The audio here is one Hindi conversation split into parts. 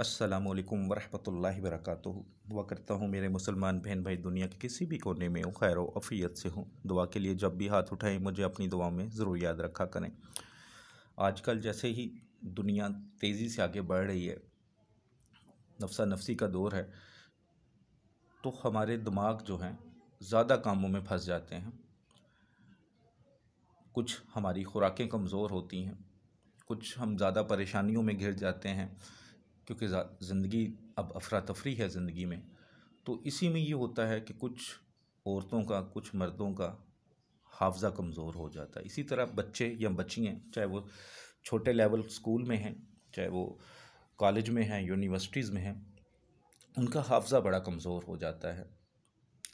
वरहत ला वरक दुआ करता हूँ मेरे मुसलमान बहन भाई दुनिया के किसी भी कोने में हूँ खैर अफ़ीयत से हूँ दुआ के लिए जब भी हाथ उठाएं मुझे अपनी दुआ में ज़रूर याद रखा करें आजकल जैसे ही दुनिया तेज़ी से आगे बढ़ रही है नफसा नफसी का दौर है तो हमारे दिमाग जो हैं ज़्यादा कामों में फंस जाते हैं कुछ हमारी खुराकें कमज़ोर होती हैं कुछ हम ज़्यादा परेशानियों में घिर जाते हैं क्योंकि ज़िंदगी अब अफरा तफरी है ज़िंदगी में तो इसी में ये होता है कि कुछ औरतों का कुछ मर्दों का हाफजा कमज़ोर हो जाता है इसी तरह बच्चे या बच्चियाँ चाहे वो छोटे लेवल स्कूल में हैं चाहे वो कॉलेज में हैं यूनिवर्सिटीज़ में हैं उनका हाफजा बड़ा कमज़ोर हो जाता है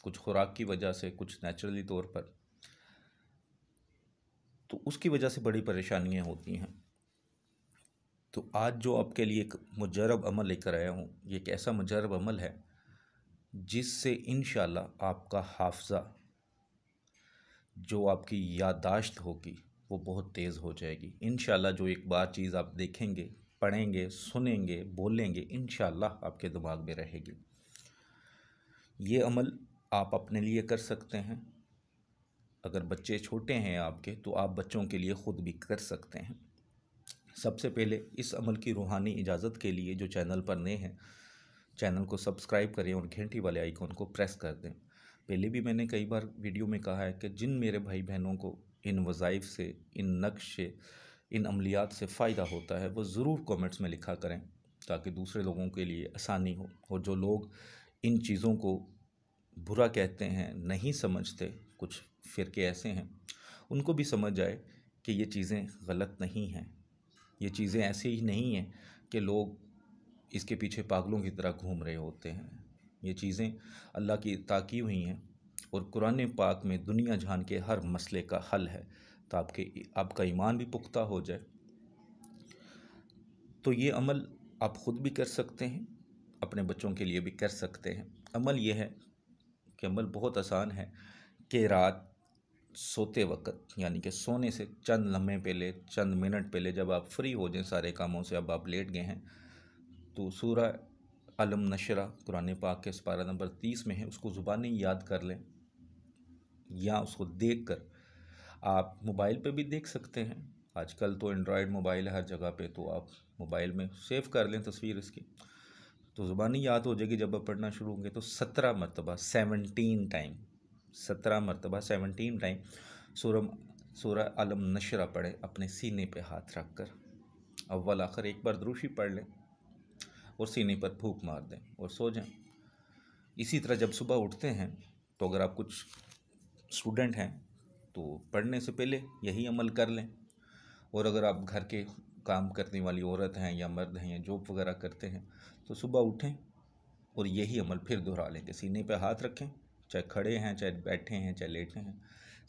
कुछ खुराक की वजह से कुछ नेचुरली तौर पर तो उसकी वजह से बड़ी परेशानियाँ होती हैं तो आज जो आपके लिए एक मुजरब अमल लेकर आया हूँ ये एक ऐसा मुजरब अमल है जिससे इन आपका हाफजा जो आपकी याददाश्त होगी वो बहुत तेज़ हो जाएगी इन जो एक बार चीज़ आप देखेंगे पढ़ेंगे सुनेंगे बोलेंगे इन आपके दिमाग में रहेगी ये अमल आप अपने लिए कर सकते हैं अगर बच्चे छोटे हैं आपके तो आप बच्चों के लिए ख़ुद भी कर सकते हैं सबसे पहले इस अमल की रूहानी इजाज़त के लिए जो चैनल पर नए हैं चैनल को सब्सक्राइब करें और घंटी वाले आइकॉन को प्रेस कर दें पहले भी मैंने कई बार वीडियो में कहा है कि जिन मेरे भाई बहनों को इन वज़ाइफ से इन नक्श से इन अमलियात से फ़ायदा होता है वो ज़रूर कमेंट्स में लिखा करें ताकि दूसरे लोगों के लिए आसानी हो और जो लोग इन चीज़ों को बुरा कहते हैं नहीं समझते कुछ फ़िरके ऐसे हैं उनको भी समझ आए कि ये चीज़ें गलत नहीं हैं ये चीज़ें ऐसी ही नहीं हैं कि लोग इसके पीछे पागलों की तरह घूम रहे होते हैं ये चीज़ें अल्लाह की ताकी हुई हैं और कुरान पाक में दुनिया जान के हर मसले का हल है तो आपके आपका ईमान भी पुख्ता हो जाए तो ये अमल आप ख़ुद भी कर सकते हैं अपने बच्चों के लिए भी कर सकते हैं अमल ये है कि अमल बहुत आसान है कि रात सोते वक्त यानी कि सोने से चंद लम्हे पहले चंद मिनट पहले जब आप फ्री हो जाएं सारे कामों से अब आप लेट गए हैं तो सूरह अलम नशरा कुरान पाक के पारा नंबर तीस में है उसको ज़ुबानी याद कर लें या उसको देख कर आप मोबाइल पर भी देख सकते हैं आजकल तो एंड्रॉयड मोबाइल है हर जगह पे तो आप मोबाइल में सेव कर लें तस्वीर इसकी तो ज़ुबानी याद हो जाएगी जब आप पढ़ना शुरू होंगे तो सत्रह मरतबा सेवनटीन टाइम सत्रह मरतबा सेवनटीन टाइम सूरम सूरह आलम नशरा पढ़े अपने सीने पे हाथ रख कर अव्वल आखिर एक बार द्रूशी पढ़ लें और सीने पर फूक मार दें और सो जाएं इसी तरह जब सुबह उठते हैं तो अगर आप कुछ स्टूडेंट हैं तो पढ़ने से पहले यही अमल कर लें और अगर आप घर के काम करने वाली औरत हैं या मर्द हैं या जॉब वगैरह करते हैं तो सुबह उठें और यही अमल फिर दोहरा लें कि सीने पर हाथ रखें चाहे खड़े हैं चाहे बैठे हैं चाहे लेटे हैं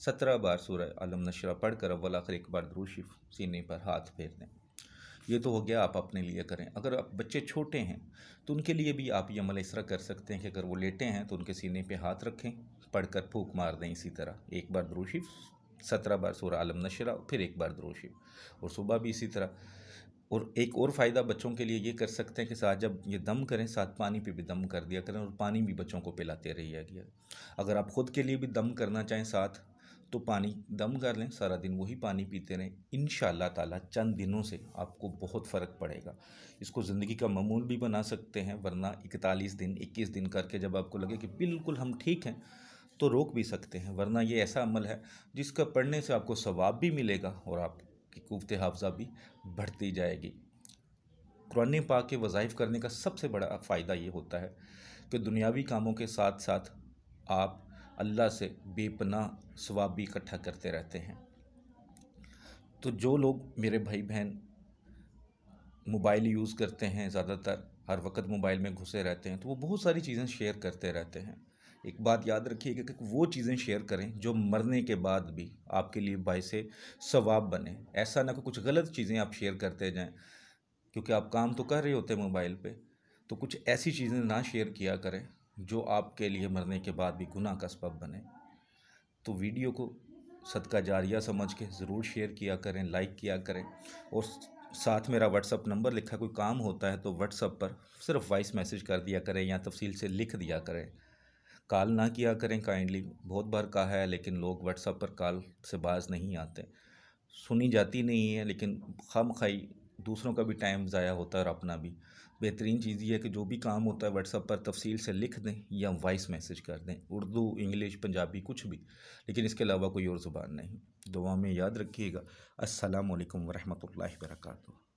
सत्रह बार सूरह आलम नशरा पढ़ कर अव्वल आखिर एक बार द्रूशिफ सीने पर हाथ फेर दें ये तो हो गया आप अपने लिए करें अगर आप बच्चे छोटे हैं तो उनके लिए भी आप ये अमल इस तरह कर सकते हैं कि अगर वो लेटे हैं तो उनके सीने पे हाथ रखें पढ़कर फूक मार दें इसी तरह एक बार द्रोशिफ सत्रह बार सूर आलम नशरा फिर एक बार द्रोशिफ और सुबह भी इसी तरह और एक और फ़ायदा बच्चों के लिए ये कर सकते हैं कि साथ जब ये दम करें साथ पानी पे भी दम कर दिया करें और पानी भी बच्चों को पिलाते रहिए किया अगर आप ख़ुद के लिए भी दम करना चाहें साथ तो पानी दम कर लें सारा दिन वही पानी पीते रहें इन ताला चंद दिनों से आपको बहुत फ़र्क पड़ेगा इसको ज़िंदगी का मामूल भी बना सकते हैं वरना इकतालीस दिन इक्कीस दिन करके जब आपको लगे कि बिल्कुल हम ठीक हैं तो रोक भी सकते हैं वरना ये ऐसा अमल है जिसका पढ़ने से आपको सवाब भी मिलेगा और आप की क़वत हाफजा भी बढ़ती जाएगी कुरान पाक के वज़ाइफ करने का सबसे बड़ा फ़ायदा ये होता है कि दुनियावी कामों के साथ साथ आप अल्लाह से बेपना स्वाब भी इकट्ठा करते रहते हैं तो जो लोग मेरे भाई बहन मोबाइल यूज़ करते हैं ज़्यादातर हर वक्त मोबाइल में घुसे रहते हैं तो वो बहुत सारी चीज़ें शेयर करते रहते हैं एक बात याद रखिएगा कि वो चीज़ें शेयर करें जो मरने के बाद भी आपके लिए से सवाब बने ऐसा ना कि कुछ गलत चीज़ें आप शेयर करते जाएं क्योंकि आप काम तो कर रहे होते हैं मोबाइल पे तो कुछ ऐसी चीज़ें ना शेयर किया करें जो आपके लिए मरने के बाद भी गुनाह का सबब बने तो वीडियो को सदका जारिया समझ के ज़रूर शेयर किया करें लाइक किया करें और साथ मेरा व्हाट्सअप नंबर लिखा कोई काम होता है तो व्हाट्सअप पर सिर्फ वॉइस मैसेज कर दिया करें या तफसील से लिख दिया करें कॉल ना किया करें काइंडली बहुत बार कहा है लेकिन लोग व्हाट्सअप पर कॉल से बाज नहीं आते सुनी जाती नहीं है लेकिन खम खाई दूसरों का भी टाइम ज़ाया होता है और अपना भी बेहतरीन चीज़ ये है कि जो भी काम होता है व्हाट्सअप पर तफसील से लिख दें या वॉइस मैसेज कर दें उर्दू इंग्लिश पंजाबी कुछ भी लेकिन इसके अलावा कोई और ज़ुबान नहीं दुआ में याद रखिएगा असलकम वरहमल वर्का